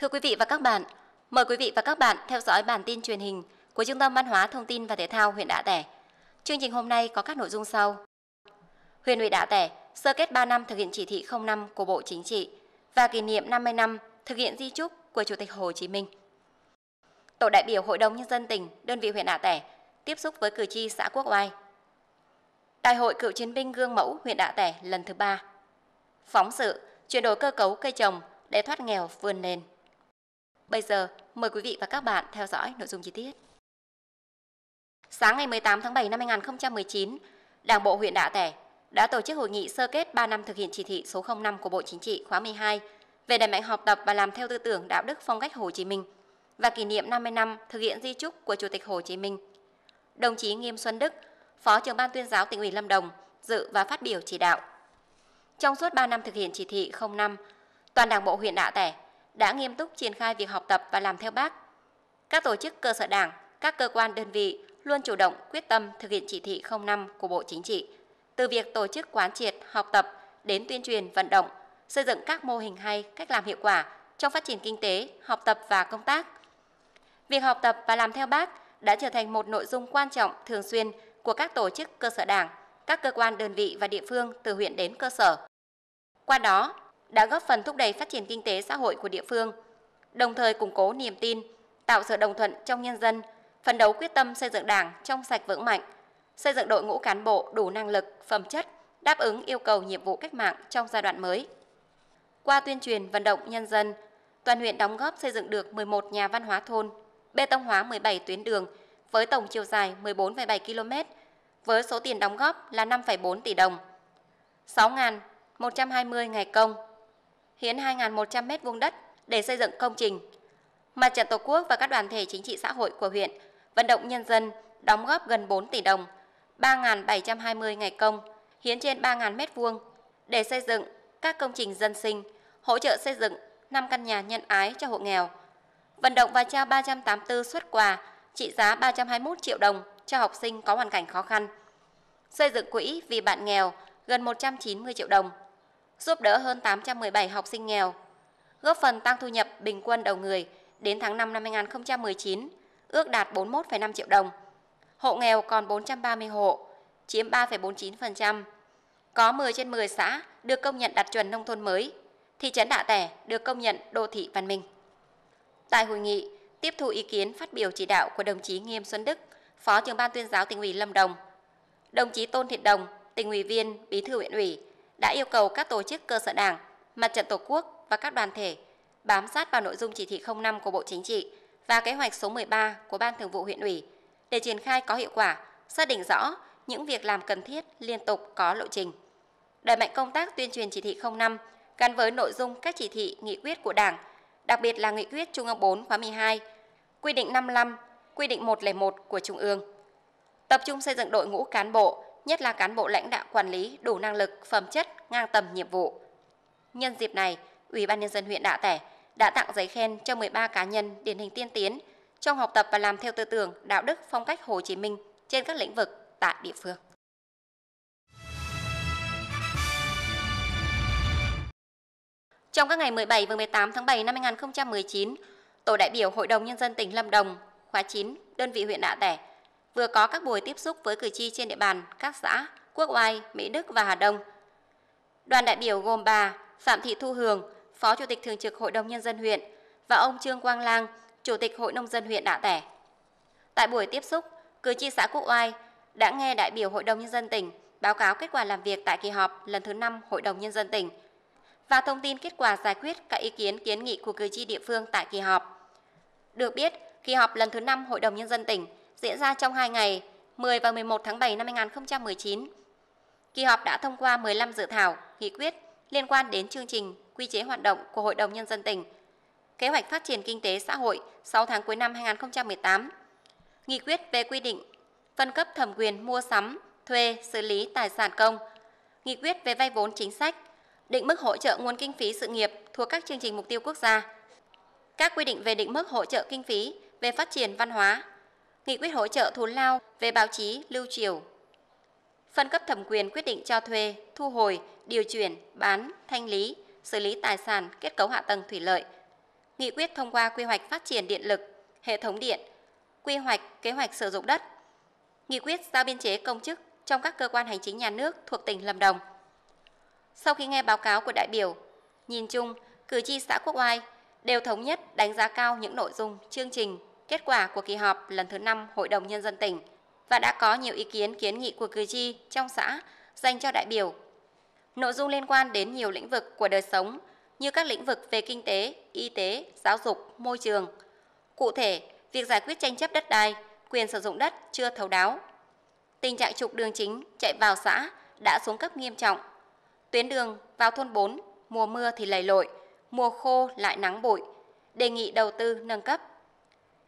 Thưa quý vị và các bạn, mời quý vị và các bạn theo dõi bản tin truyền hình của Trung tâm Văn hóa Thông tin và Thể thao huyện Đạ Tẻ. Chương trình hôm nay có các nội dung sau. Huyện ủy Đạ Tẻ sơ kết 3 năm thực hiện chỉ thị 05 của Bộ Chính trị và kỷ niệm 50 năm thực hiện di trúc của Chủ tịch Hồ Chí Minh. Tổ đại biểu Hội đồng Nhân dân tỉnh, đơn vị huyện Đạ Tẻ tiếp xúc với cử tri xã Quốc Oai. Đại hội cựu chiến binh gương mẫu huyện Đạ Tẻ lần thứ ba. Phóng sự chuyển đổi cơ cấu cây trồng để thoát nghèo vươn lên. Bây giờ, mời quý vị và các bạn theo dõi nội dung chi tiết. Sáng ngày 18 tháng 7 năm 2019, Đảng bộ huyện Đạ Tẻ đã tổ chức hội nghị sơ kết 3 năm thực hiện chỉ thị số 05 của Bộ Chính trị khóa 12 về đẩy mạnh học tập và làm theo tư tưởng đạo đức phong cách Hồ Chí Minh và kỷ niệm 50 năm thực hiện di trúc của Chủ tịch Hồ Chí Minh. Đồng chí Nghiêm Xuân Đức, Phó trưởng ban tuyên giáo tỉnh ủy Lâm Đồng, dự và phát biểu chỉ đạo. Trong suốt 3 năm thực hiện chỉ thị 05, toàn Đảng bộ huyện Đạ Tẻ đã nghiêm túc triển khai việc học tập và làm theo bác. Các tổ chức cơ sở đảng, các cơ quan đơn vị luôn chủ động quyết tâm thực hiện chỉ thị 05 của Bộ Chính trị, từ việc tổ chức quán triệt, học tập đến tuyên truyền vận động, xây dựng các mô hình hay cách làm hiệu quả trong phát triển kinh tế, học tập và công tác. Việc học tập và làm theo bác đã trở thành một nội dung quan trọng thường xuyên của các tổ chức cơ sở đảng, các cơ quan đơn vị và địa phương từ huyện đến cơ sở. Qua đó, đã góp phần thúc đẩy phát triển kinh tế xã hội của địa phương, đồng thời củng cố niềm tin, tạo sự đồng thuận trong nhân dân, phấn đấu quyết tâm xây dựng Đảng trong sạch vững mạnh, xây dựng đội ngũ cán bộ đủ năng lực, phẩm chất, đáp ứng yêu cầu nhiệm vụ cách mạng trong giai đoạn mới. Qua tuyên truyền vận động nhân dân, toàn huyện đóng góp xây dựng được 11 nhà văn hóa thôn, bê tông hóa 17 tuyến đường với tổng chiều dài 14,7 km với số tiền đóng góp là 5,4 tỷ đồng. 6.120 ngày công hiến 2.100 m vuông đất để xây dựng công trình. Mặt trận Tổ quốc và các đoàn thể chính trị xã hội của huyện vận động nhân dân đóng góp gần 4 tỷ đồng, 3.720 ngày công, hiến trên 3.000 m vuông để xây dựng các công trình dân sinh, hỗ trợ xây dựng 5 căn nhà nhân ái cho hộ nghèo. Vận động và trao 384 xuất quà trị giá 321 triệu đồng cho học sinh có hoàn cảnh khó khăn. Xây dựng quỹ vì bạn nghèo gần 190 triệu đồng giúp đỡ hơn 817 học sinh nghèo, góp phần tăng thu nhập bình quân đầu người đến tháng 5 năm 2019 ước đạt 41,5 triệu đồng. Hộ nghèo còn 430 hộ, chiếm 3,49%. Có 10 trên 10 xã được công nhận đạt chuẩn nông thôn mới, thị trấn Đạ Tẻ được công nhận đô thị văn minh. Tại hội nghị, tiếp thu ý kiến phát biểu chỉ đạo của đồng chí Nghiêm Xuân Đức, Phó trưởng ban tuyên giáo tỉnh ủy Lâm Đồng, đồng chí Tôn Thiện Đồng, tỉnh ủy viên, bí thư huyện ủy, đã yêu cầu các tổ chức cơ sở đảng, mặt trận tổ quốc và các đoàn thể bám sát vào nội dung chỉ thị 05 của Bộ Chính trị và kế hoạch số 13 của Ban Thường vụ huyện ủy để triển khai có hiệu quả, xác định rõ những việc làm cần thiết liên tục có lộ trình. Đẩy mạnh công tác tuyên truyền chỉ thị 05 gắn với nội dung các chỉ thị nghị quyết của Đảng, đặc biệt là nghị quyết Trung ương 4 khóa 12, quy định 55, quy định 101 của Trung ương. Tập trung xây dựng đội ngũ cán bộ, nhất là cán bộ lãnh đạo quản lý đủ năng lực, phẩm chất, ngang tầm nhiệm vụ. Nhân dịp này, Ủy ban nhân dân huyện Đạ Tẻ đã tặng giấy khen cho 13 cá nhân điển hình tiên tiến trong học tập và làm theo tư tưởng, đạo đức, phong cách Hồ Chí Minh trên các lĩnh vực tại địa phương. Trong các ngày 17 và 18 tháng 7 năm 2019, Tổ đại biểu Hội đồng Nhân dân tỉnh Lâm Đồng khóa 9, đơn vị huyện Đạ Tẻ vừa có các buổi tiếp xúc với cử tri trên địa bàn các xã Quốc Oai, Mỹ Đức và Hà Đông. Đoàn đại biểu gồm bà Phạm Thị Thu Hường, Phó Chủ tịch Thường trực Hội đồng Nhân dân huyện và ông Trương Quang Lang, Chủ tịch Hội Nông dân huyện Đạ Tẻ. Tại buổi tiếp xúc, cử tri xã Quốc Oai đã nghe đại biểu Hội đồng Nhân dân tỉnh báo cáo kết quả làm việc tại kỳ họp lần thứ 5 Hội đồng Nhân dân tỉnh và thông tin kết quả giải quyết các ý kiến kiến nghị của cử tri địa phương tại kỳ họp. Được biết, kỳ họp lần thứ 5 Hội đồng Nhân dân tỉnh – diễn ra trong 2 ngày 10 và 11 tháng 7 năm 2019. Kỳ họp đã thông qua 15 dự thảo, nghị quyết liên quan đến chương trình quy chế hoạt động của Hội đồng Nhân dân tỉnh, kế hoạch phát triển kinh tế xã hội 6 tháng cuối năm 2018, nghị quyết về quy định phân cấp thẩm quyền mua sắm, thuê, xử lý tài sản công, nghị quyết về vay vốn chính sách, định mức hỗ trợ nguồn kinh phí sự nghiệp thuộc các chương trình mục tiêu quốc gia, các quy định về định mức hỗ trợ kinh phí về phát triển văn hóa, Nghị quyết hỗ trợ thốn lao về báo chí lưu triều. Phân cấp thẩm quyền quyết định cho thuê, thu hồi, điều chuyển, bán, thanh lý, xử lý tài sản, kết cấu hạ tầng thủy lợi. Nghị quyết thông qua quy hoạch phát triển điện lực, hệ thống điện, quy hoạch, kế hoạch sử dụng đất. Nghị quyết giao biên chế công chức trong các cơ quan hành chính nhà nước thuộc tỉnh Lâm Đồng. Sau khi nghe báo cáo của đại biểu, nhìn chung, cử tri xã Quốc Oai đều thống nhất đánh giá cao những nội dung chương trình kết quả của kỳ họp lần thứ 5 Hội đồng Nhân dân tỉnh và đã có nhiều ý kiến kiến nghị của cử tri trong xã dành cho đại biểu. Nội dung liên quan đến nhiều lĩnh vực của đời sống như các lĩnh vực về kinh tế, y tế, giáo dục, môi trường. Cụ thể, việc giải quyết tranh chấp đất đai, quyền sử dụng đất chưa thấu đáo. Tình trạng trục đường chính chạy vào xã đã xuống cấp nghiêm trọng. Tuyến đường vào thôn 4, mùa mưa thì lầy lội, mùa khô lại nắng bụi. Đề nghị đầu tư nâng cấp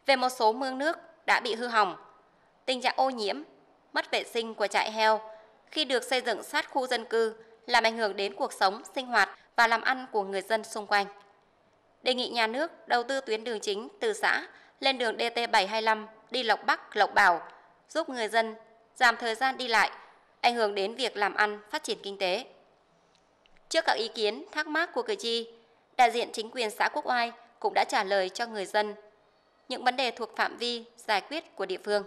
về một số mương nước đã bị hư hỏng. Tình trạng ô nhiễm, mất vệ sinh của trại heo khi được xây dựng sát khu dân cư làm ảnh hưởng đến cuộc sống, sinh hoạt và làm ăn của người dân xung quanh. Đề nghị nhà nước đầu tư tuyến đường chính từ xã lên đường DT725 đi Lộc Bắc, Lộc Bảo, giúp người dân giảm thời gian đi lại, ảnh hưởng đến việc làm ăn, phát triển kinh tế. Trước các ý kiến, thắc mắc của cử tri, đại diện chính quyền xã Quốc Oai cũng đã trả lời cho người dân những vấn đề thuộc phạm vi giải quyết của địa phương.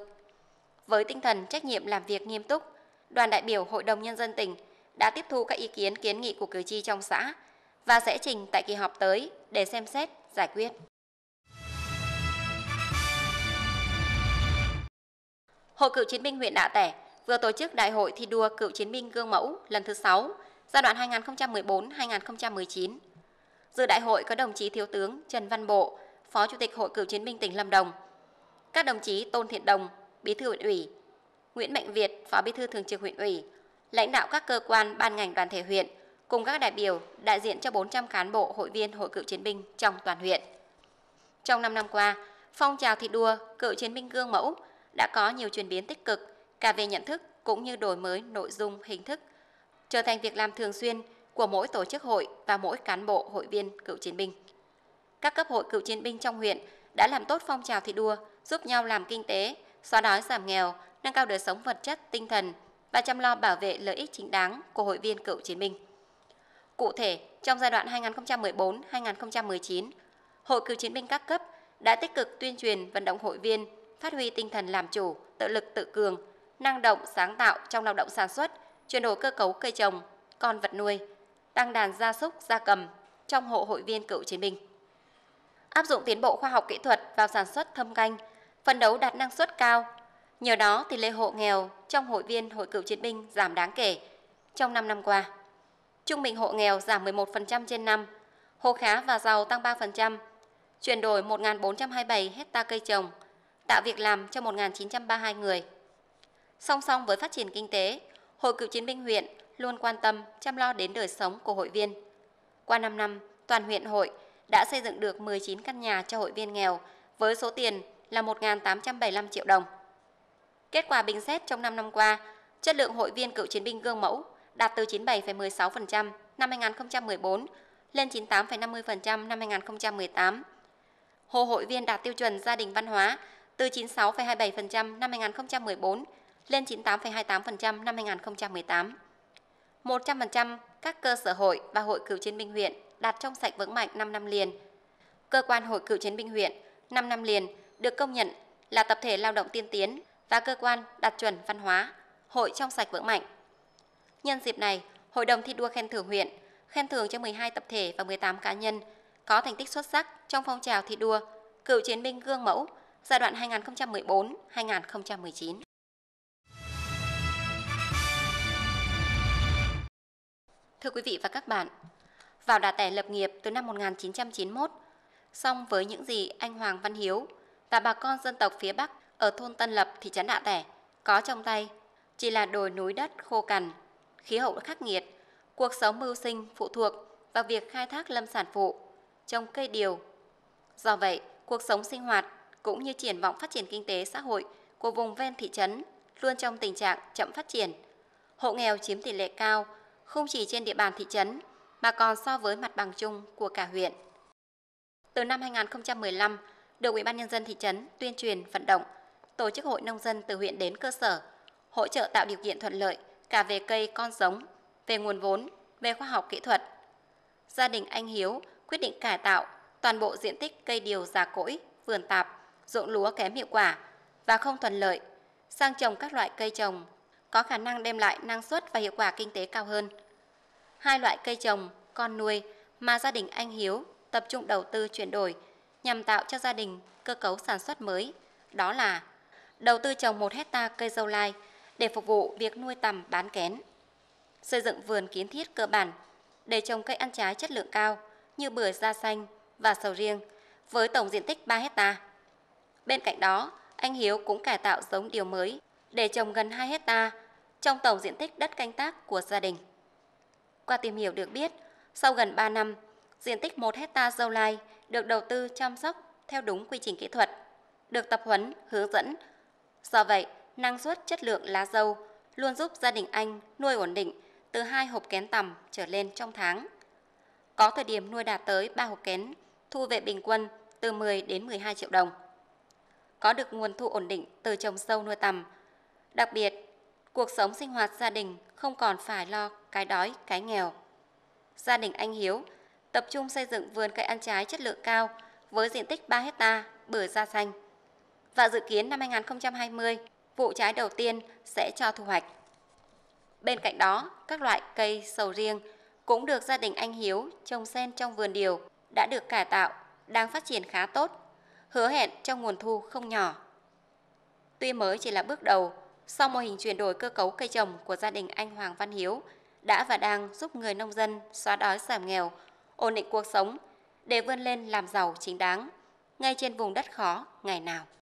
Với tinh thần trách nhiệm làm việc nghiêm túc, đoàn đại biểu Hội đồng Nhân dân tỉnh đã tiếp thu các ý kiến kiến nghị của cử tri trong xã và sẽ trình tại kỳ họp tới để xem xét giải quyết. Hội cựu chiến binh huyện Đạ Tẻ vừa tổ chức Đại hội thi đua cựu chiến binh gương mẫu lần thứ 6 giai đoạn 2014-2019. Dự đại hội có đồng chí Thiếu tướng Trần Văn Bộ, Phó Chủ tịch Hội Cựu chiến binh tỉnh Lâm Đồng. Các đồng chí Tôn Thiện Đồng, Bí thư huyện ủy, Nguyễn Mạnh Việt, Phó Bí thư Thường trực huyện ủy, lãnh đạo các cơ quan, ban ngành đoàn thể huyện cùng các đại biểu đại diện cho 400 cán bộ hội viên Hội Cựu chiến binh trong toàn huyện. Trong 5 năm qua, phong trào thi đua cựu chiến binh gương mẫu đã có nhiều chuyển biến tích cực cả về nhận thức cũng như đổi mới nội dung, hình thức, trở thành việc làm thường xuyên của mỗi tổ chức hội và mỗi cán bộ hội viên cựu chiến binh. Các cấp hội cựu chiến binh trong huyện đã làm tốt phong trào thi đua, giúp nhau làm kinh tế, xóa đói giảm nghèo, nâng cao đời sống vật chất, tinh thần và chăm lo bảo vệ lợi ích chính đáng của hội viên cựu chiến binh. Cụ thể, trong giai đoạn 2014-2019, Hội cựu chiến binh các cấp đã tích cực tuyên truyền vận động hội viên phát huy tinh thần làm chủ, tự lực tự cường, năng động sáng tạo trong lao động sản xuất, chuyển đổi cơ cấu cây trồng, con vật nuôi, tăng đàn gia súc, gia cầm trong hộ hội viên cựu chiến binh áp dụng tiến bộ khoa học kỹ thuật vào sản xuất thâm canh, phấn đấu đạt năng suất cao. Nhờ đó tỷ lệ hộ nghèo trong hội viên Hội Cựu chiến binh giảm đáng kể trong 5 năm qua. Trung bình hộ nghèo giảm 11% trên năm, hộ khá và giàu tăng 3%, chuyển đổi 1.427 hecta cây trồng, tạo việc làm cho 1.932 người. Song song với phát triển kinh tế, Hội Cựu chiến binh huyện luôn quan tâm chăm lo đến đời sống của hội viên. Qua 5 năm, toàn huyện hội đã xây dựng được 19 căn nhà cho hội viên nghèo với số tiền là 1.875 triệu đồng. Kết quả bình xét trong 5 năm qua, chất lượng hội viên cựu chiến binh gương mẫu đạt từ 97,16% năm 2014 lên 98,50% năm 2018. Hồ hội viên đạt tiêu chuẩn gia đình văn hóa từ 96,27% năm 2014 lên 98,28% năm 2018. 100% các cơ sở hội và hội cựu chiến binh huyện đạt trong sạch vững mạnh 5 năm liền. Cơ quan Hội cựu chiến binh huyện 5 năm liền được công nhận là tập thể lao động tiên tiến và cơ quan đạt chuẩn văn hóa, hội trong sạch vững mạnh. Nhân dịp này, Hội đồng thi đua khen thưởng huyện khen thưởng cho 12 tập thể và 18 cá nhân có thành tích xuất sắc trong phong trào thi đua cựu chiến binh gương mẫu giai đoạn 2014-2019. Thưa quý vị và các bạn, vào đà tẻ lập nghiệp từ năm 1991. Song với những gì anh Hoàng Văn Hiếu và bà con dân tộc phía Bắc ở thôn Tân Lập thị trấn Đạ Tẻ có trong tay chỉ là đồi núi đất khô cằn, khí hậu khắc nghiệt, cuộc sống mưu sinh phụ thuộc vào việc khai thác lâm sản phụ, trồng cây điều. Do vậy, cuộc sống sinh hoạt cũng như triển vọng phát triển kinh tế xã hội của vùng ven thị trấn luôn trong tình trạng chậm phát triển. Hộ nghèo chiếm tỷ lệ cao không chỉ trên địa bàn thị trấn mà còn so với mặt bằng chung của cả huyện. Từ năm 2015, được Ủy ban nhân dân thị trấn tuyên truyền vận động tổ chức hội nông dân từ huyện đến cơ sở, hỗ trợ tạo điều kiện thuận lợi cả về cây con giống, về nguồn vốn, về khoa học kỹ thuật. Gia đình anh Hiếu quyết định cải tạo toàn bộ diện tích cây điều già cỗi, vườn tạp, ruộng lúa kém hiệu quả và không thuận lợi sang trồng các loại cây trồng có khả năng đem lại năng suất và hiệu quả kinh tế cao hơn – hai loại cây trồng, con nuôi mà gia đình anh Hiếu tập trung đầu tư chuyển đổi nhằm tạo cho gia đình cơ cấu sản xuất mới, đó là đầu tư trồng 1 hecta cây dâu lai để phục vụ việc nuôi tầm bán kén, xây dựng vườn kiến thiết cơ bản để trồng cây ăn trái chất lượng cao như bưởi da xanh và sầu riêng với tổng diện tích 3 hecta. Bên cạnh đó, anh Hiếu cũng cải tạo giống điều mới để trồng gần 2 hecta trong tổng diện tích đất canh tác của gia đình. Qua tìm hiểu được biết, sau gần 3 năm, diện tích 1 hecta dâu lai được đầu tư chăm sóc theo đúng quy trình kỹ thuật, được tập huấn, hướng dẫn. Do vậy, năng suất chất lượng lá dâu luôn giúp gia đình anh nuôi ổn định từ hai hộp kén tầm trở lên trong tháng. Có thời điểm nuôi đạt tới 3 hộp kén, thu về bình quân từ 10 đến 12 triệu đồng. Có được nguồn thu ổn định từ trồng sâu nuôi tầm. Đặc biệt, cuộc sống sinh hoạt gia đình không còn phải lo cái đói, cái nghèo. Gia đình anh Hiếu tập trung xây dựng vườn cây ăn trái chất lượng cao với diện tích 3 hecta bưởi da xanh. Và dự kiến năm 2020, vụ trái đầu tiên sẽ cho thu hoạch. Bên cạnh đó, các loại cây sầu riêng cũng được gia đình anh Hiếu trồng sen trong vườn điều đã được cải tạo, đang phát triển khá tốt, hứa hẹn cho nguồn thu không nhỏ. Tuy mới chỉ là bước đầu, sau mô hình chuyển đổi cơ cấu cây trồng của gia đình anh Hoàng Văn Hiếu đã và đang giúp người nông dân xóa đói giảm nghèo, ổn định cuộc sống để vươn lên làm giàu chính đáng, ngay trên vùng đất khó ngày nào.